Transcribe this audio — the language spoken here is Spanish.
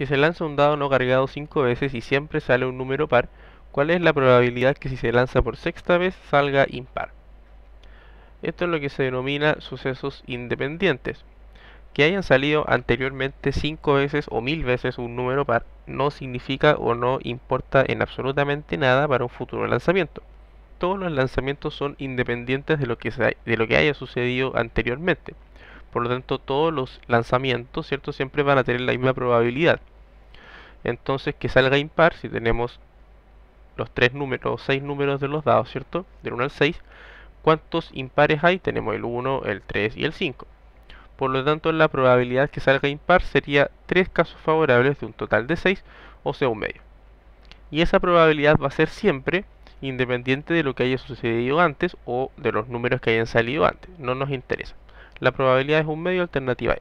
Si se lanza un dado no cargado 5 veces y siempre sale un número par, ¿cuál es la probabilidad que si se lanza por sexta vez salga impar? Esto es lo que se denomina sucesos independientes. Que hayan salido anteriormente 5 veces o mil veces un número par no significa o no importa en absolutamente nada para un futuro lanzamiento. Todos los lanzamientos son independientes de lo que, de lo que haya sucedido anteriormente. Por lo tanto, todos los lanzamientos, ¿cierto? Siempre van a tener la misma probabilidad. Entonces, que salga impar, si tenemos los tres números, o seis números de los dados, ¿cierto? Del 1 al 6, ¿cuántos impares hay? Tenemos el 1, el 3 y el 5. Por lo tanto, la probabilidad que salga impar sería tres casos favorables de un total de 6, o sea, un medio. Y esa probabilidad va a ser siempre independiente de lo que haya sucedido antes o de los números que hayan salido antes. No nos interesa. La probabilidad es un medio alternativa E.